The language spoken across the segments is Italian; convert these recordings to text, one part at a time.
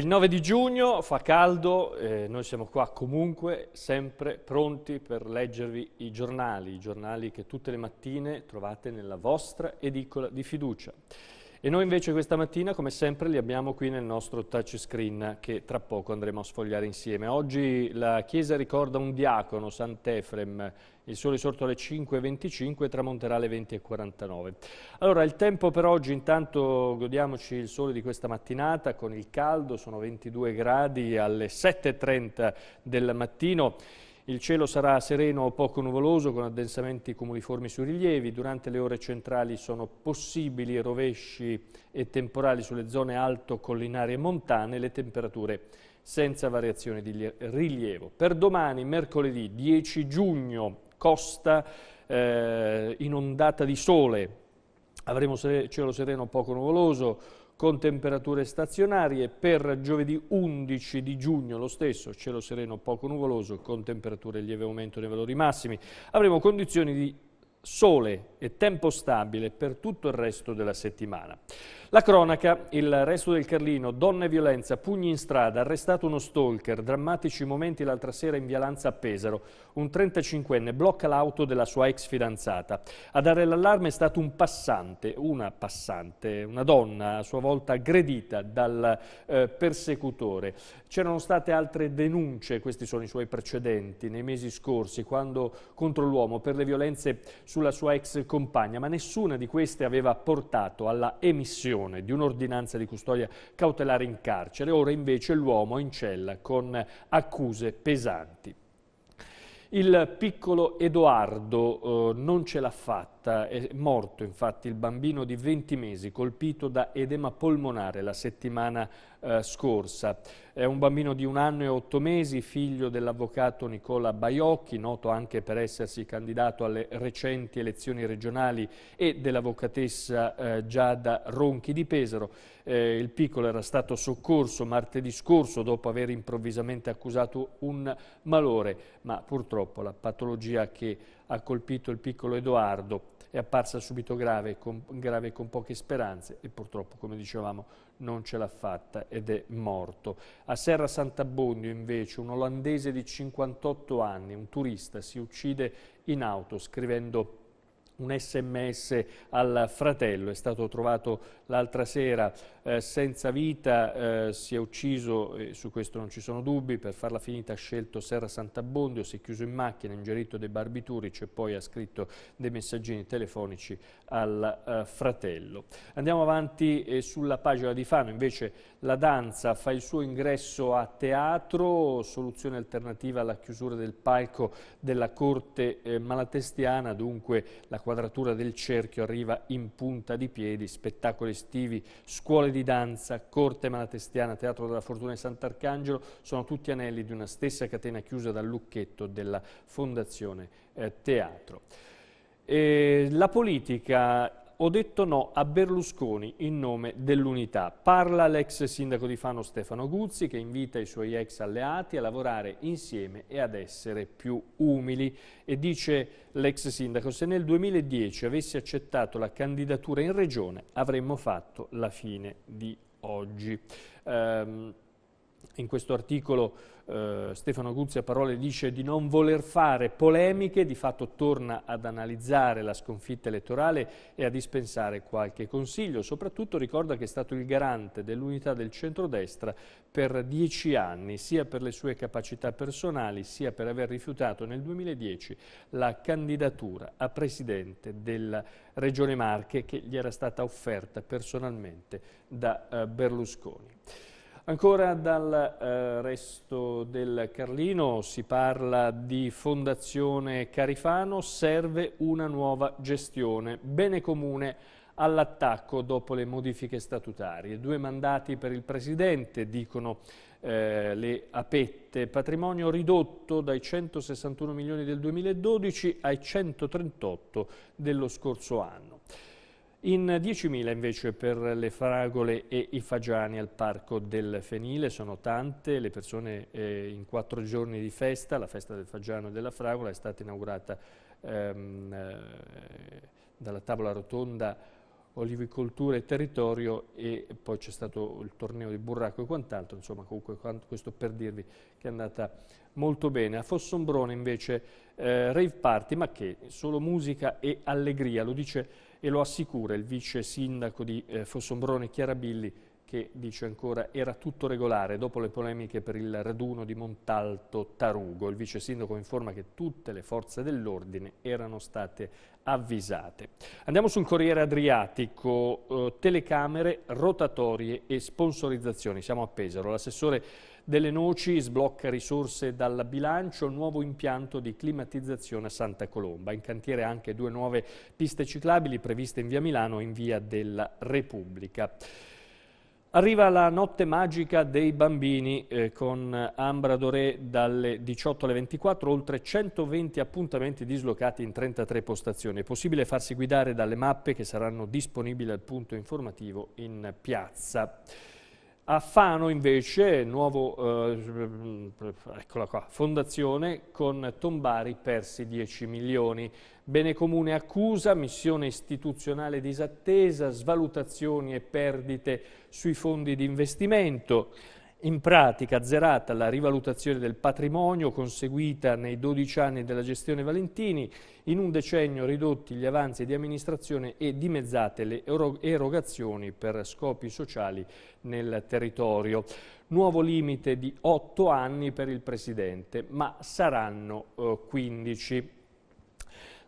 il 9 di giugno, fa caldo, eh, noi siamo qua comunque sempre pronti per leggervi i giornali, i giornali che tutte le mattine trovate nella vostra edicola di fiducia. E noi invece questa mattina, come sempre, li abbiamo qui nel nostro touchscreen che tra poco andremo a sfogliare insieme. Oggi la Chiesa ricorda un diacono, Sant'Efrem, il sole sorto alle 5.25 tramonterà alle 20.49. Allora, il tempo per oggi, intanto godiamoci il sole di questa mattinata con il caldo, sono 22 gradi alle 7.30 del mattino. Il cielo sarà sereno o poco nuvoloso con addensamenti cumuliformi sui rilievi. Durante le ore centrali sono possibili rovesci e temporali sulle zone alto collinari e montane. Le temperature senza variazione di rilievo. Per domani, mercoledì 10 giugno, costa eh, inondata di sole. Avremo cielo sereno o poco nuvoloso con temperature stazionarie. Per giovedì 11 di giugno lo stesso, cielo sereno poco nuvoloso con temperature lieve aumento nei valori massimi. Avremo condizioni di sole e tempo stabile per tutto il resto della settimana. La cronaca, il resto del Carlino, donne e violenza, pugni in strada, arrestato uno stalker, drammatici momenti l'altra sera in Vialanza a Pesaro. Un 35enne blocca l'auto della sua ex fidanzata. A dare l'allarme è stato un passante, una passante, una donna a sua volta aggredita dal eh, persecutore. C'erano state altre denunce, questi sono i suoi precedenti, nei mesi scorsi, quando contro l'uomo per le violenze sulla sua ex compagna, ma nessuna di queste aveva portato alla emissione di un'ordinanza di custodia cautelare in carcere, ora invece l'uomo è in cella con accuse pesanti. Il piccolo Edoardo eh, non ce l'ha fatta fatta. È morto infatti il bambino di 20 mesi colpito da edema polmonare la settimana eh, scorsa. È un bambino di un anno e otto mesi, figlio dell'avvocato Nicola Baiocchi, noto anche per essersi candidato alle recenti elezioni regionali e dell'avvocatessa eh, Giada Ronchi di Pesaro. Eh, il piccolo era stato soccorso martedì scorso dopo aver improvvisamente accusato un malore, ma purtroppo la patologia che ha colpito il piccolo Edoardo, è apparsa subito grave con, grave con poche speranze e purtroppo, come dicevamo, non ce l'ha fatta ed è morto. A Serra Sant'Abbondio invece un olandese di 58 anni, un turista, si uccide in auto scrivendo un sms al fratello, è stato trovato l'altra sera eh, senza vita, eh, si è ucciso, eh, su questo non ci sono dubbi, per farla finita ha scelto Serra Sant'Abbondio, si è chiuso in macchina, ha ingerito dei barbiturici e poi ha scritto dei messaggini telefonici al eh, fratello. Andiamo avanti eh, sulla pagina di Fano, invece la danza fa il suo ingresso a teatro, soluzione alternativa alla chiusura del palco della corte eh, malatestiana, dunque la quadratura del cerchio arriva in punta di piedi, spettacoli estivi, scuole di danza, corte malatestiana, teatro della fortuna e Sant'Arcangelo, sono tutti anelli di una stessa catena chiusa dal lucchetto della Fondazione eh, Teatro. E la politica ho detto no a Berlusconi in nome dell'unità. Parla l'ex sindaco di Fano Stefano Guzzi che invita i suoi ex alleati a lavorare insieme e ad essere più umili. E dice l'ex sindaco, se nel 2010 avessi accettato la candidatura in regione avremmo fatto la fine di oggi. Um, in questo articolo eh, Stefano Guzzi a parole dice di non voler fare polemiche, di fatto torna ad analizzare la sconfitta elettorale e a dispensare qualche consiglio. Soprattutto ricorda che è stato il garante dell'unità del centrodestra per dieci anni, sia per le sue capacità personali, sia per aver rifiutato nel 2010 la candidatura a presidente della Regione Marche che gli era stata offerta personalmente da eh, Berlusconi. Ancora dal eh, resto del Carlino si parla di Fondazione Carifano, serve una nuova gestione, bene comune all'attacco dopo le modifiche statutarie. Due mandati per il Presidente, dicono eh, le apette, patrimonio ridotto dai 161 milioni del 2012 ai 138 dello scorso anno. In 10.000 invece per le fragole e i fagiani al Parco del Fenile, sono tante le persone eh, in quattro giorni di festa, la festa del fagiano e della fragola è stata inaugurata ehm, eh, dalla tavola rotonda olivicoltura e territorio e poi c'è stato il torneo di burraco e quant'altro, insomma comunque questo per dirvi che è andata molto bene. A Fossombrone invece eh, rave party, ma che solo musica e allegria, lo dice e lo assicura il vice sindaco di eh, Fossombrone Chiarabilli che dice ancora era tutto regolare dopo le polemiche per il raduno di Montalto Tarugo. Il vice sindaco informa che tutte le forze dell'ordine erano state avvisate. Andiamo sul Corriere Adriatico, eh, telecamere, rotatorie e sponsorizzazioni. Siamo a Pesaro. L'assessore delle noci, sblocca risorse dal bilancio, nuovo impianto di climatizzazione a Santa Colomba. In cantiere anche due nuove piste ciclabili previste in via Milano e in via della Repubblica. Arriva la notte magica dei bambini eh, con Ambra Doré dalle 18 alle 24, oltre 120 appuntamenti dislocati in 33 postazioni. È possibile farsi guidare dalle mappe che saranno disponibili al punto informativo in piazza. A Fano invece, nuovo, eh, eccola qua, fondazione con Tombari persi 10 milioni. Bene comune accusa, missione istituzionale disattesa, svalutazioni e perdite sui fondi di investimento in pratica azzerata la rivalutazione del patrimonio conseguita nei 12 anni della gestione Valentini, in un decennio ridotti gli avanzi di amministrazione e dimezzate le erogazioni per scopi sociali nel territorio. Nuovo limite di 8 anni per il Presidente, ma saranno 15. Eh,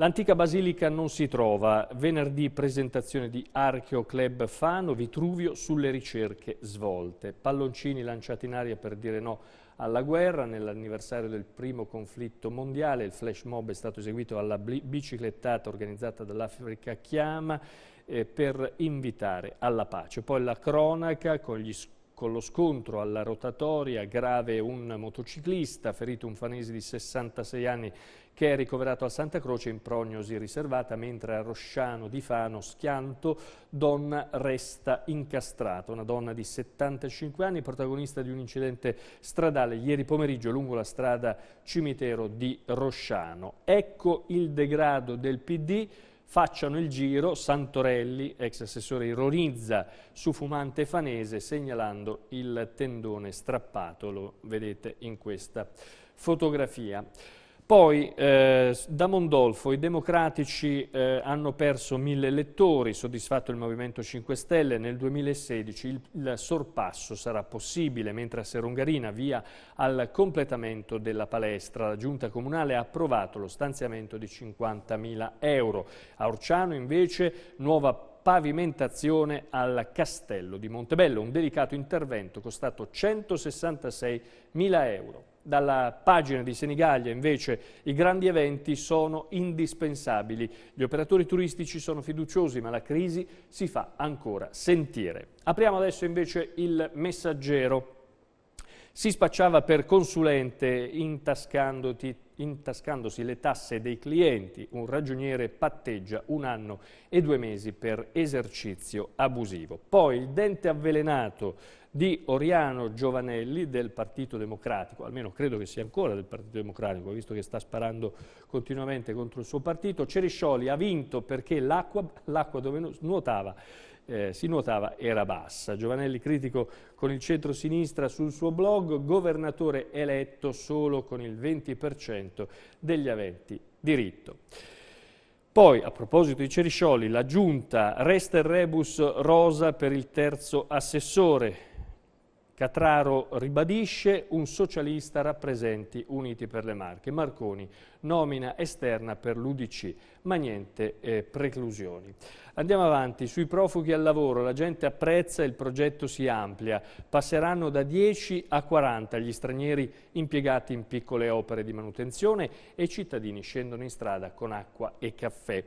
L'antica basilica non si trova. Venerdì presentazione di Archeo Club Fano, Vitruvio sulle ricerche svolte. Palloncini lanciati in aria per dire no alla guerra. Nell'anniversario del primo conflitto mondiale il flash mob è stato eseguito alla biciclettata organizzata dall'Africa Chiama eh, per invitare alla pace. Poi la cronaca con gli scontri con lo scontro alla rotatoria grave un motociclista, ferito un fanese di 66 anni che è ricoverato a Santa Croce in prognosi riservata, mentre a Rosciano di Fano, Schianto, donna resta incastrata. Una donna di 75 anni, protagonista di un incidente stradale ieri pomeriggio lungo la strada cimitero di Rosciano. Ecco il degrado del PD facciano il giro, Santorelli, ex assessore ironizza su Fumante Fanese segnalando il tendone strappato, lo vedete in questa fotografia. Poi eh, da Mondolfo i democratici eh, hanno perso mille elettori, soddisfatto il Movimento 5 Stelle, nel 2016 il, il sorpasso sarà possibile, mentre a Serungarina, via al completamento della palestra, la giunta comunale ha approvato lo stanziamento di 50.000 euro. A Orciano invece nuova pavimentazione al castello di Montebello, un delicato intervento costato 166.000 euro. Dalla pagina di Senigallia invece i grandi eventi sono indispensabili. Gli operatori turistici sono fiduciosi ma la crisi si fa ancora sentire. Apriamo adesso invece il messaggero. Si spacciava per consulente intascandoti intascandosi le tasse dei clienti. Un ragioniere patteggia un anno e due mesi per esercizio abusivo. Poi il dente avvelenato di Oriano Giovanelli del Partito Democratico, almeno credo che sia ancora del Partito Democratico, visto che sta sparando continuamente contro il suo partito. Ceriscioli ha vinto perché l'acqua dove nuotava eh, si nuotava era bassa. Giovanelli critico con il centro-sinistra sul suo blog, governatore eletto solo con il 20% degli aventi diritto. Poi, a proposito di Ceriscioli, la giunta resta rebus rosa per il terzo assessore. Catraro ribadisce un socialista rappresenti Uniti per le Marche. Marconi nomina esterna per l'Udc, ma niente eh, preclusioni. Andiamo avanti, sui profughi al lavoro la gente apprezza e il progetto si amplia. Passeranno da 10 a 40 gli stranieri impiegati in piccole opere di manutenzione e i cittadini scendono in strada con acqua e caffè.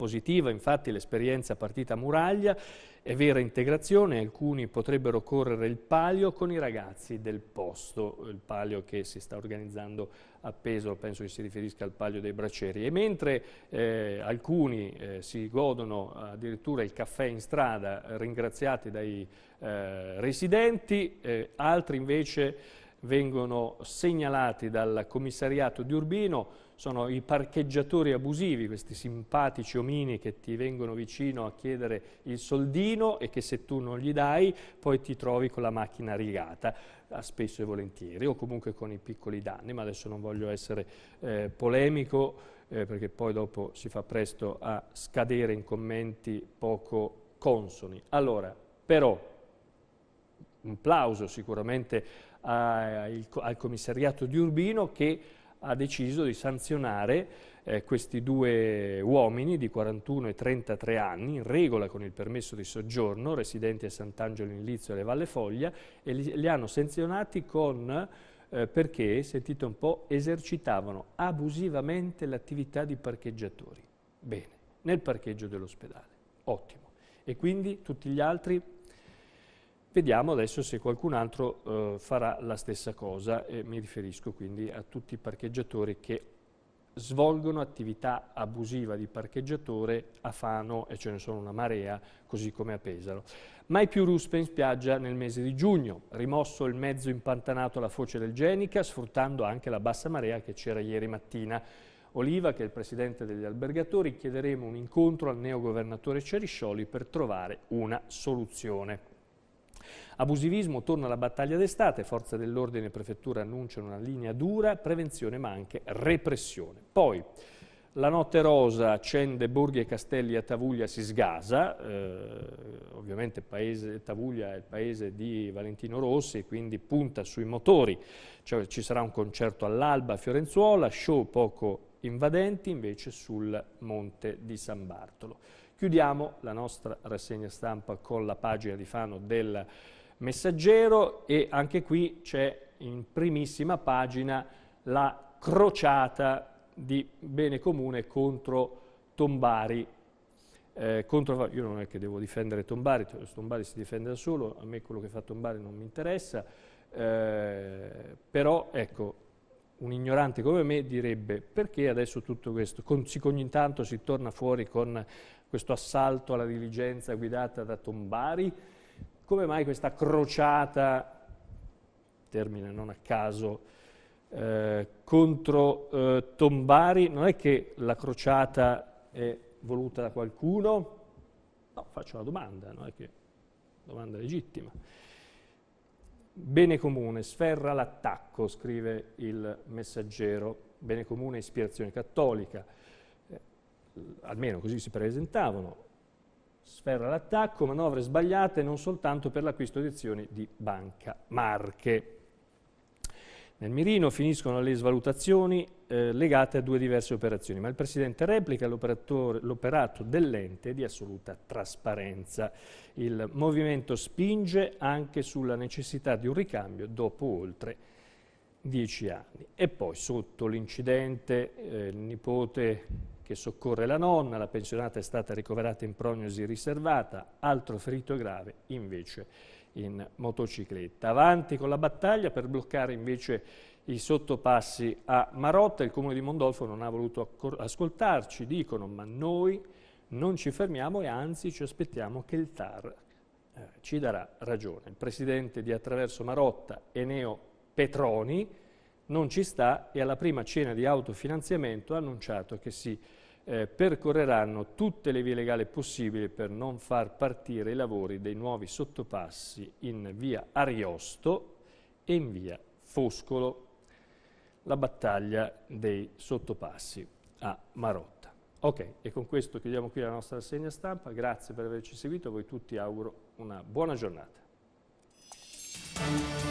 Positiva infatti l'esperienza partita a Muraglia, è vera integrazione, alcuni potrebbero correre il palio con i ragazzi del posto, il palio che si sta organizzando a Pesaro, penso che si riferisca al palio dei braceri. E mentre eh, alcuni eh, si godono addirittura il caffè in strada, ringraziati dai eh, residenti, eh, altri invece vengono segnalati dal commissariato di Urbino, sono i parcheggiatori abusivi, questi simpatici omini che ti vengono vicino a chiedere il soldino e che se tu non gli dai poi ti trovi con la macchina rigata, spesso e volentieri, o comunque con i piccoli danni, ma adesso non voglio essere eh, polemico eh, perché poi dopo si fa presto a scadere in commenti poco consoni. Allora, però, un plauso sicuramente al commissariato di Urbino che ha deciso di sanzionare eh, questi due uomini di 41 e 33 anni, in regola con il permesso di soggiorno, residenti a Sant'Angelo in Lizio e alle Valle Foglia, e li, li hanno sanzionati con, eh, perché, sentite un po', esercitavano abusivamente l'attività di parcheggiatori. Bene, nel parcheggio dell'ospedale, ottimo. E quindi tutti gli altri Vediamo adesso se qualcun altro eh, farà la stessa cosa e mi riferisco quindi a tutti i parcheggiatori che svolgono attività abusiva di parcheggiatore a Fano e ce ne sono una marea, così come a Pesaro. Mai più ruspe in spiaggia nel mese di giugno, rimosso il mezzo impantanato alla foce del Genica, sfruttando anche la bassa marea che c'era ieri mattina. Oliva, che è il presidente degli albergatori, chiederemo un incontro al neo governatore Ceriscioli per trovare una soluzione. Abusivismo, torna alla battaglia d'estate, forze dell'ordine e prefettura annunciano una linea dura, prevenzione ma anche repressione. Poi, la notte rosa accende Borghi e Castelli a Tavuglia si sgasa, eh, ovviamente paese, Tavuglia è il paese di Valentino Rossi, quindi punta sui motori, cioè, ci sarà un concerto all'alba a Fiorenzuola, show poco invadenti invece sul monte di San Bartolo. Chiudiamo la nostra rassegna stampa con la pagina di Fano del Messaggero e anche qui c'è in primissima pagina la crociata di bene comune contro Tombari. Eh, contro, io non è che devo difendere Tombari, Tombari si difende da solo, a me quello che fa Tombari non mi interessa, eh, però ecco, un ignorante come me direbbe perché adesso tutto questo, con, ogni tanto si torna fuori con questo assalto alla diligenza guidata da Tombari, come mai questa crociata, termine non a caso, eh, contro eh, Tombari, non è che la crociata è voluta da qualcuno? No, faccio una domanda, no? è che domanda legittima. Bene comune, sferra l'attacco, scrive il messaggero, bene comune ispirazione cattolica, eh, almeno così si presentavano, sferra l'attacco, manovre sbagliate non soltanto per l'acquisto di azioni di Banca Marche. Nel mirino finiscono le svalutazioni, eh, legate a due diverse operazioni, ma il Presidente replica l'operato dell'ente di assoluta trasparenza. Il movimento spinge anche sulla necessità di un ricambio dopo oltre dieci anni. E poi sotto l'incidente eh, il nipote che soccorre la nonna, la pensionata è stata ricoverata in prognosi riservata, altro ferito grave invece in motocicletta. Avanti con la battaglia per bloccare invece i sottopassi a Marotta, il comune di Mondolfo non ha voluto ascoltarci, dicono, ma noi non ci fermiamo e anzi ci aspettiamo che il TAR eh, ci darà ragione. Il presidente di Attraverso Marotta, Eneo Petroni, non ci sta e alla prima cena di autofinanziamento ha annunciato che si eh, percorreranno tutte le vie legali possibili per non far partire i lavori dei nuovi sottopassi in via Ariosto e in via Foscolo la battaglia dei sottopassi a Marotta. Ok, e con questo chiudiamo qui la nostra rassegna stampa, grazie per averci seguito, a voi tutti auguro una buona giornata.